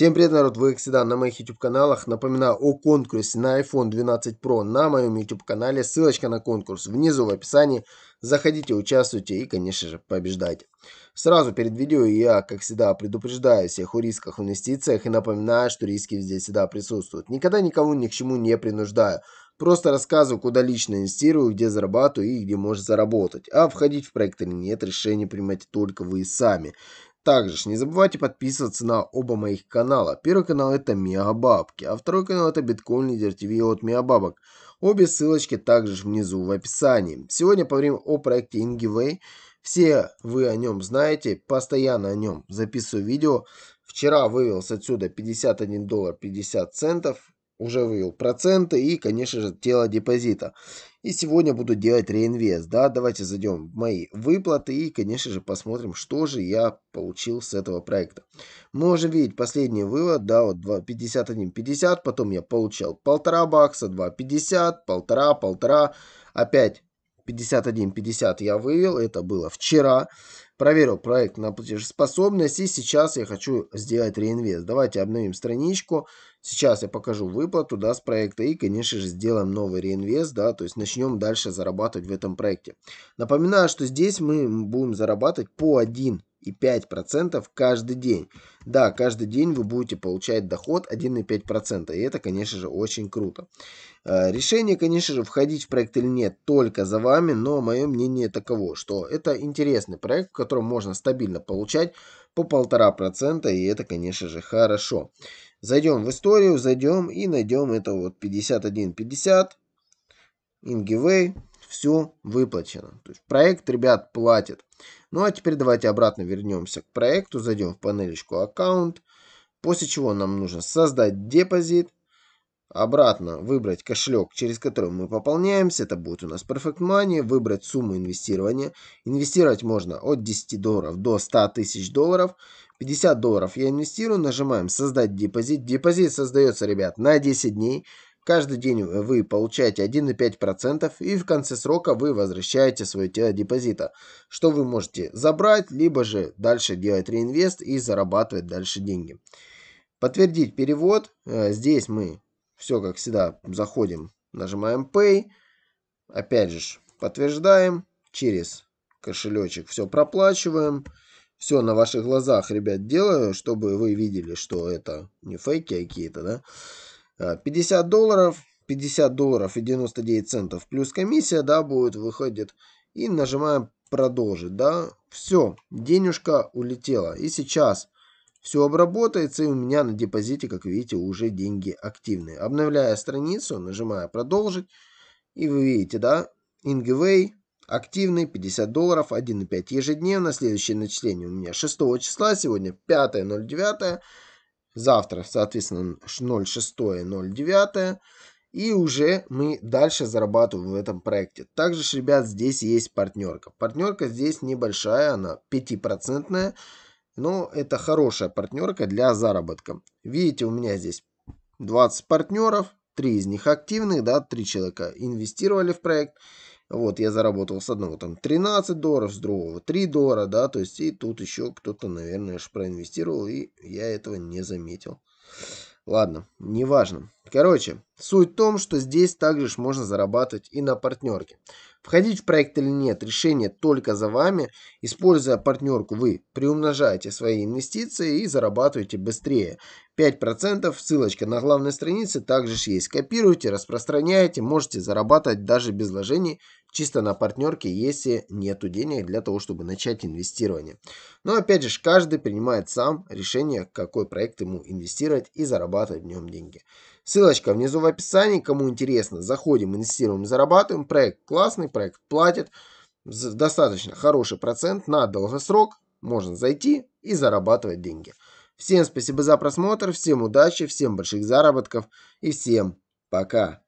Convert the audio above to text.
Всем привет, народ! Вы, как всегда, на моих YouTube-каналах. Напоминаю о конкурсе на iPhone 12 Pro на моем YouTube-канале. Ссылочка на конкурс внизу в описании. Заходите, участвуйте и, конечно же, побеждайте. Сразу перед видео я, как всегда, предупреждаю всех о рисках в инвестициях и напоминаю, что риски здесь всегда присутствуют. Никогда никого ни к чему не принуждаю. Просто рассказываю, куда лично инвестирую, где зарабатываю и где можно заработать. А входить в проект или нет, решение принимайте только вы сами. Также ж не забывайте подписываться на оба моих канала. Первый канал это Миабабки, а второй канал это Биткоин Лидер ТВ от Миабабок. Обе ссылочки также ж внизу в описании. Сегодня поговорим о проекте IngiWay. Все вы о нем знаете, постоянно о нем записываю видео. Вчера вывел с отсюда 51 доллар 50 центов уже вывел проценты и, конечно же, тело депозита. И сегодня буду делать реинвест, да, давайте зайдем в мои выплаты и, конечно же, посмотрим, что же я получил с этого проекта. Мы можем видеть последний вывод, да, вот 51.50, потом я получал 1,5 бакса, 2.50, 1,5, 1,5, опять 51.50 я вывел, это было вчера. Проверил проект на платежеспособность и сейчас я хочу сделать реинвест. Давайте обновим страничку. Сейчас я покажу выплату да, с проекта и, конечно же, сделаем новый реинвест, да, то есть начнем дальше зарабатывать в этом проекте. Напоминаю, что здесь мы будем зарабатывать по 1 и 5% каждый день. Да, каждый день вы будете получать доход 1,5%, и это, конечно же, очень круто. Э, решение, конечно же, входить в проект или нет, только за вами, но мое мнение таково, что это интересный проект, в котором можно стабильно получать по 1,5%, и это, конечно же, хорошо. Зайдем в историю, зайдем и найдем это вот 51.50, Ингивей, все выплачено. То есть проект, ребят, платит. Ну а теперь давайте обратно вернемся к проекту, зайдем в панелечку аккаунт, после чего нам нужно создать депозит, обратно выбрать кошелек, через который мы пополняемся, это будет у нас Perfect Money, выбрать сумму инвестирования. Инвестировать можно от 10 долларов до 100 тысяч долларов. 50 долларов я инвестирую, нажимаем создать депозит. Депозит создается, ребят, на 10 дней. Каждый день вы получаете 1,5% и в конце срока вы возвращаете свое тело депозита, что вы можете забрать, либо же дальше делать реинвест и зарабатывать дальше деньги. Подтвердить перевод. Э, здесь мы все как всегда заходим, нажимаем Pay. Опять же подтверждаем через кошелечек все проплачиваем. Все на ваших глазах, ребят, делаю, чтобы вы видели, что это не фейки а какие-то, да. 50 э, долларов, 50 долларов и 99 центов плюс комиссия, да, будет, выходит. И нажимаем продолжить, да. Все, денежка улетела. И сейчас все обработается, и у меня на депозите, как видите, уже деньги активные. Обновляя страницу, нажимая продолжить, и вы видите, да, Ingway активный, 50 долларов, 1,5 ежедневно. Следующее начисление у меня 6 числа, сегодня 5.09 завтра, соответственно, 0.6-0.9. И уже мы дальше зарабатываем в этом проекте. Также, ребят, здесь есть партнерка. Партнерка здесь небольшая, она 5%. Но это хорошая партнерка для заработка. Видите, у меня здесь 20 партнеров. 3 из них активных, да, 3 человека инвестировали в проект. Вот, я заработал с одного там 13 долларов, с другого 3 доллара, да, то есть и тут еще кто-то, наверное, аж проинвестировал, и я этого не заметил. Ладно, неважно. Короче, суть в том, что здесь также ж можно зарабатывать и на партнерке. Входить в проект или нет, решение только за вами. Используя партнерку, вы приумножаете свои инвестиции и зарабатываете быстрее. 5%, ссылочка на главной странице также есть. Копируйте, распространяйте, можете зарабатывать даже без вложений чисто на партнерке, если нет денег для того, чтобы начать инвестирование. Но опять же, каждый принимает сам решение, какой проект ему инвестировать и зарабатывать в нем деньги. Ссылочка внизу в описании, кому интересно, заходим, инвестируем, зарабатываем. Проект классный, проект платит, достаточно хороший процент на долгосрок, можно зайти и зарабатывать деньги. Всем спасибо за просмотр, всем удачи, всем больших заработков и всем пока!